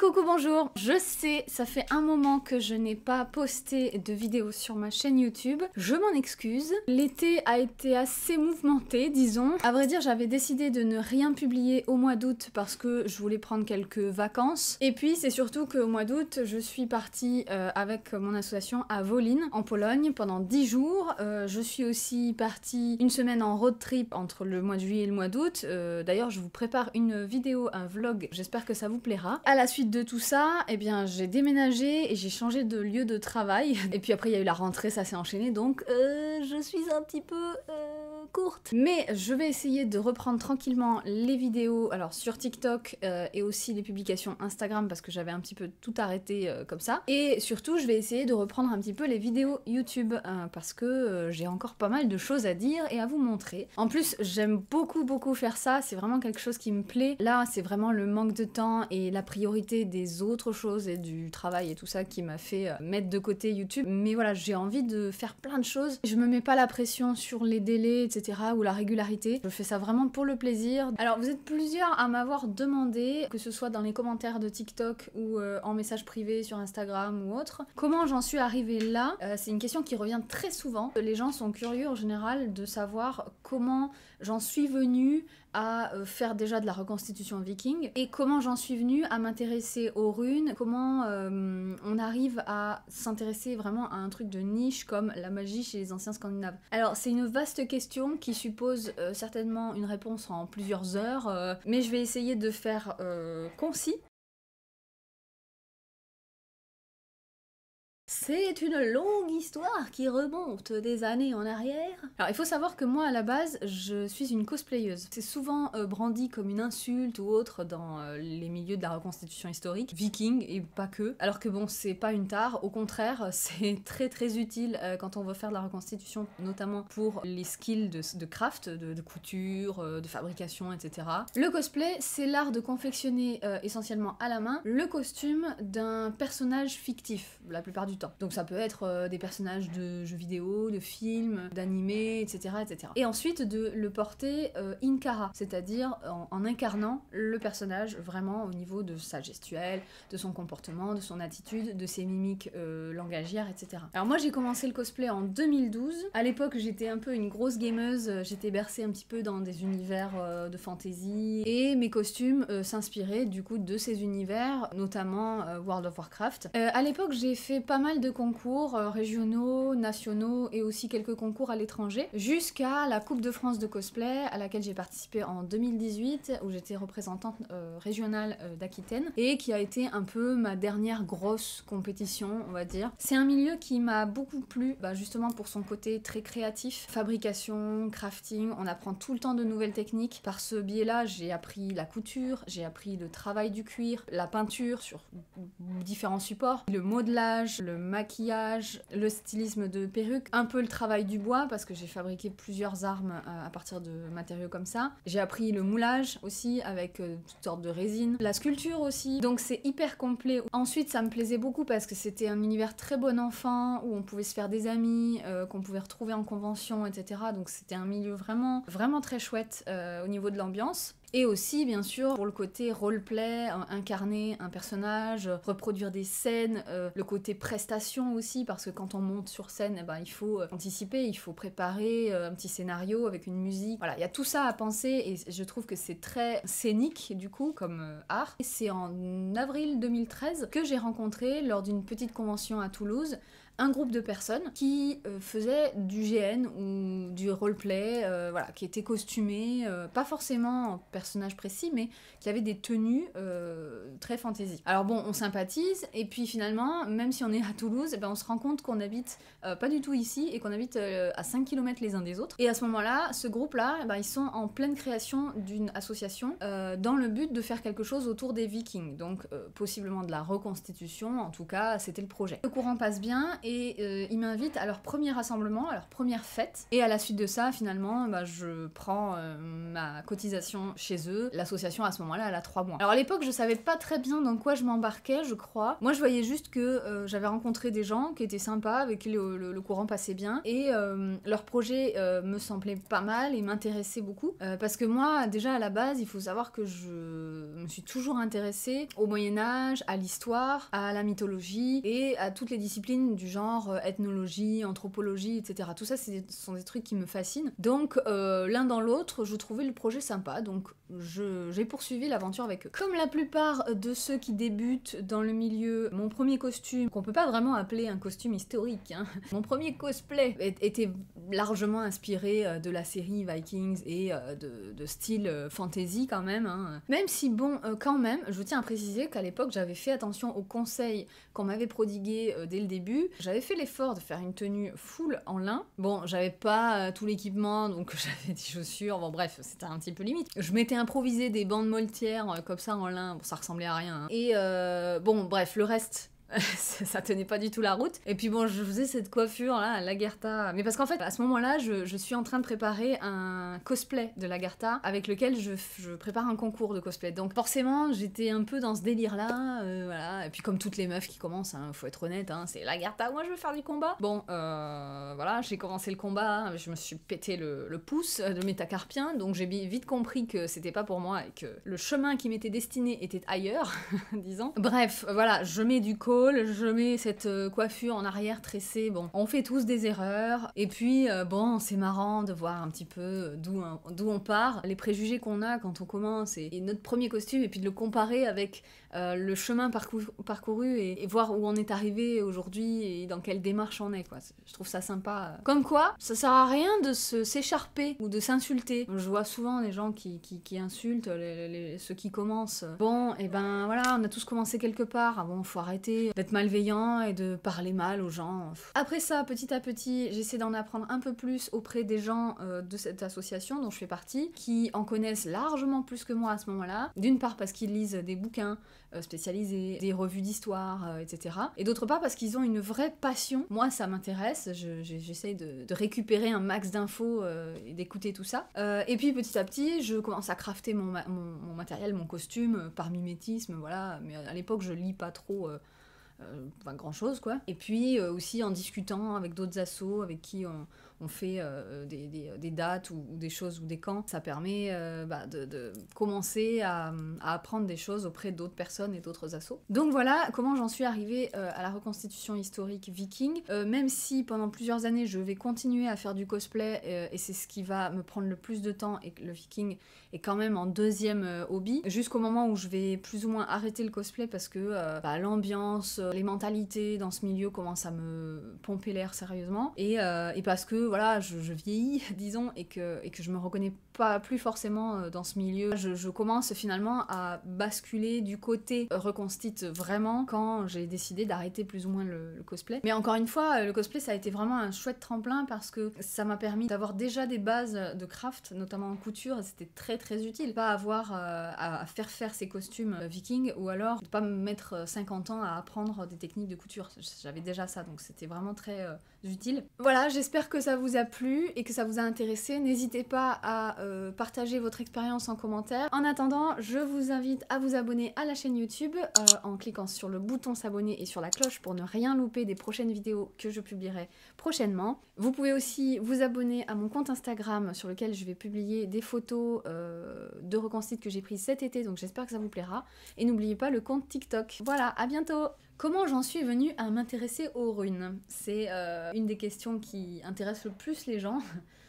Coucou bonjour, je sais, ça fait un moment que je n'ai pas posté de vidéo sur ma chaîne YouTube, je m'en excuse. L'été a été assez mouvementé, disons. À vrai dire, j'avais décidé de ne rien publier au mois d'août parce que je voulais prendre quelques vacances. Et puis c'est surtout qu'au mois d'août, je suis partie euh, avec mon association à Volin, en Pologne, pendant 10 jours. Euh, je suis aussi partie une semaine en road trip entre le mois de juillet et le mois d'août. Euh, d'ailleurs, je vous prépare une vidéo, un vlog, j'espère que ça vous plaira. À la suite de tout ça, et eh bien, j'ai déménagé et j'ai changé de lieu de travail. Et puis après, il y a eu la rentrée, ça s'est enchaîné. Donc, euh, je suis un petit peu. Euh, courte. Mais je vais essayer de reprendre tranquillement les vidéos alors sur TikTok euh, et aussi les publications Instagram parce que j'avais un petit peu tout arrêté euh, comme ça. Et surtout, je vais essayer de reprendre un petit peu les vidéos YouTube hein, parce que euh, j'ai encore pas mal de choses à dire et à vous montrer. En plus, j'aime beaucoup beaucoup faire ça, c'est vraiment quelque chose qui me plaît. Là, c'est vraiment le manque de temps et la priorité des autres choses et du travail et tout ça qui m'a fait mettre de côté YouTube. Mais voilà, j'ai envie de faire plein de choses. Je me mets pas la pression sur les délais, etc ou la régularité. Je fais ça vraiment pour le plaisir. Alors vous êtes plusieurs à m'avoir demandé, que ce soit dans les commentaires de TikTok ou euh, en message privé sur Instagram ou autre, comment j'en suis arrivée là. Euh, c'est une question qui revient très souvent. Les gens sont curieux en général de savoir comment j'en suis venue à euh, faire déjà de la reconstitution viking et comment j'en suis venue à m'intéresser aux runes, comment on arrive à s'intéresser vraiment à un truc de niche comme la magie chez les anciens scandinaves. Alors c'est une vaste question, qui suppose euh, certainement une réponse en plusieurs heures, euh, mais je vais essayer de faire euh, concis C'est une longue histoire qui remonte des années en arrière. Alors il faut savoir que moi à la base, je suis une cosplayeuse. C'est souvent euh, brandi comme une insulte ou autre dans euh, les milieux de la reconstitution historique, viking et pas que. Alors que bon, c'est pas une tare, au contraire, c'est très très utile euh, quand on veut faire de la reconstitution, notamment pour les skills de, craft, de couture, de fabrication, etc. Le cosplay, c'est l'art de confectionner essentiellement à la main le costume d'un personnage fictif, la plupart du temps. Donc ça peut être euh, des personnages de jeux vidéo, de films, d'animés, etc., etc. Et ensuite de le porter euh, in cara, c'est-à-dire en, incarnant le personnage vraiment au niveau de sa gestuelle, de son comportement, de son attitude, de ses mimiques euh, langagières, etc. Alors moi j'ai commencé le cosplay en 2012. À l'époque j'étais un peu une grosse gameuse, j'étais bercée un petit peu dans des univers de fantasy et mes costumes s'inspiraient du coup de ces univers, notamment World of Warcraft. à l'époque j'ai fait pas mal de concours euh, régionaux, nationaux et aussi quelques concours à l'étranger, jusqu'à la Coupe de France de cosplay à laquelle j'ai participé en 2018 où j'étais représentante euh, régionale euh, d'Aquitaine et qui a été un peu ma dernière grosse compétition, on va dire. C'est un milieu qui m'a beaucoup plu, bah, justement pour son côté très créatif, fabrication, crafting, on apprend tout le temps de nouvelles techniques. Par ce biais-là, j'ai appris la couture, j'ai appris le travail du cuir, la peinture sur différents supports, le modelage, le maquillage, le stylisme de perruque, un peu le travail du bois parce que j'ai fabriqué plusieurs armes euh, à partir de matériaux comme ça. J'ai appris le moulage aussi avec euh, toutes sortes de résines, la sculpture aussi. Donc c'est hyper complet. Ensuite, ça me plaisait beaucoup parce que c'était un univers très bon enfant où on pouvait se faire des amis, euh, qu'on pouvait retrouver en convention, etc. Donc c'était un milieu vraiment, vraiment très chouette au niveau de l'ambiance. Et aussi, bien sûr, pour le côté roleplay, incarner un personnage, reproduire des scènes, euh, le côté prestation aussi, parce que quand on monte sur scène, eh ben, il faut euh, anticiper, il faut préparer euh, un petit scénario avec une musique. Voilà, il y a tout ça à penser et je trouve que c'est très scénique, du coup, comme art. C'est en avril 2013 que j'ai rencontré, lors d'une petite convention à Toulouse, un groupe de personnes qui faisait euh, faisaient du GN ou du roleplay, euh, voilà, qui étaient costumés, euh, pas forcément en personnage précis, mais qui avaient des tenues très fantasy. Alors bon, on sympathise, et puis finalement, même si on est à Toulouse, eh ben, on se rend compte qu'on habite pas du tout ici et qu'on habite à 5 km les uns des autres. Et à ce moment-là, ce groupe-là, eh ben, ils sont en pleine création d'une association dans le but de faire quelque chose autour des vikings, donc possiblement de la reconstitution, en tout cas, c'était le projet. Le courant passe bien et euh, ils m'invitent à leur premier rassemblement, à leur première fête. Et à la suite de ça, finalement, bah, je prends euh, ma cotisation chez eux. L'association à ce moment-là, elle a trois mois. Alors à l'époque, je savais pas très bien dans quoi je m'embarquais, je crois. Moi, je voyais juste que euh, j'avais rencontré des gens qui étaient sympas, avec qui le, courant passait bien, et leur projet me semblait pas mal et m'intéressait beaucoup. parce que moi, déjà à la base, il faut savoir que je me suis toujours intéressée au Moyen Âge, à l'histoire, à la mythologie et à toutes les disciplines du genre euh, ethnologie, anthropologie, etc. Tout ça, ce sont des trucs qui me fascinent. Donc, euh, l'un dans l'autre, je trouvais le projet sympa, donc j'ai poursuivi l'aventure avec eux. Comme la plupart de ceux qui débutent dans le milieu, mon premier costume, qu'on peut pas vraiment appeler un costume historique, hein, mon premier cosplay était largement inspiré euh, de la série Vikings et de, style fantasy quand même. Hein. Même si, bon, quand même, je tiens à préciser qu'à l'époque, j'avais fait attention aux conseils qu'on m'avait prodigués dès le début. J'avais fait l'effort de faire une tenue full en lin. Bon, j'avais pas euh, tout l'équipement, donc j'avais des chaussures. Bon, bref, c'était un petit peu limite. Je m'étais improvisé des bandes moltières euh, comme ça en lin. Bon, ça ressemblait à rien. Hein. Et euh, bon, bref, le reste, ça tenait pas du tout la route. Et puis bon, je faisais cette coiffure là, Lagarta. Mais parce qu'en fait, à ce moment-là, je, suis en train de préparer un cosplay de Lagarta avec lequel je, prépare un concours de cosplay. Donc forcément, j'étais un peu dans ce délire là, euh, voilà. Et puis comme toutes les meufs qui commencent, hein, faut être honnête, hein, c'est Lagarta, moi je veux faire du combat. Bon, euh, voilà, j'ai commencé le combat, je me suis pété le, pouce de métacarpien, donc j'ai vite compris que c'était pas pour moi et que le chemin qui m'était destiné était ailleurs, disons. Bref, voilà, je mets du co je mets cette euh, coiffure en arrière tressée. Bon, on fait tous des erreurs. Et puis, euh, bon, c'est marrant de voir un petit peu euh, d'où on part, les préjugés qu'on a quand on commence et, notre premier costume, et puis de le comparer avec le chemin parcouru, et, voir où on est arrivé aujourd'hui et dans quelle démarche on est. Quoi. Je trouve ça sympa. Comme quoi, ça sert à rien de s'écharper ou de s'insulter. Je vois souvent les gens qui, insultent ceux qui commencent. Bon, et ben voilà, on a tous commencé quelque part. Ah bon, faut arrêter d'être malveillant et de parler mal aux gens. Euh, Après ça, petit à petit, j'essaie d'en apprendre un peu plus auprès des gens euh, de cette association dont je fais partie, qui en connaissent largement plus que moi à ce moment-là. D'une part parce qu'ils lisent des bouquins euh, spécialisés, des revues d'histoire, etc. Et d'autre part parce qu'ils ont une vraie passion. Moi, ça m'intéresse, j'essaie de, récupérer un max d'infos et d'écouter tout ça. et puis petit à petit, je commence à crafter mon, mon, matériel, mon costume, par mimétisme, voilà. Mais à l'époque, je lis pas trop. Euh, grand chose quoi. Et puis euh, aussi en discutant avec d'autres assos avec qui on, on fait euh, euh, des, dates ou, des choses ou des camps. Ça permet euh, bah, de, commencer à, apprendre des choses auprès d'autres personnes et d'autres assos. Donc voilà comment j'en suis arrivée à la reconstitution historique viking. même si pendant plusieurs années je vais continuer à faire du cosplay et c'est ce qui va me prendre le plus de temps et le viking est quand même en deuxième hobby jusqu'au moment où je vais plus ou moins arrêter le cosplay parce que bah, l'ambiance, les mentalités dans ce milieu commencent à me pomper l'air sérieusement et, et parce que voilà, je, vieillis, disons, et que, et que je me reconnais pas plus forcément euh, dans ce milieu. Je, commence finalement à basculer du côté euh, reconstite vraiment quand j'ai décidé d'arrêter plus ou moins le, cosplay. Mais encore une fois, euh, le cosplay ça a été vraiment un chouette tremplin parce que ça m'a permis d'avoir déjà des bases de craft, notamment en couture, c'était très très utile. Pas avoir à, faire faire ses costumes vikings ou alors pas me mettre 50 ans à apprendre des techniques de couture. J'avais déjà ça donc c'était vraiment très utile. Voilà, j'espère que ça vous a plu et que ça vous a intéressé. N'hésitez pas à partagez euh, partager votre expérience en commentaire. En attendant, je vous invite à vous abonner à la chaîne YouTube euh, en cliquant sur le bouton s'abonner et sur la cloche pour ne rien louper des prochaines vidéos que je publierai prochainement. Vous pouvez aussi vous abonner à mon compte Instagram sur lequel je vais publier des photos euh, de reconstitue que j'ai prises cet été, donc j'espère que ça vous plaira. Et n'oubliez pas le compte TikTok. Voilà, à bientôt Comment j'en suis venue à m'intéresser aux runes C'est une des questions qui intéresse le plus les gens.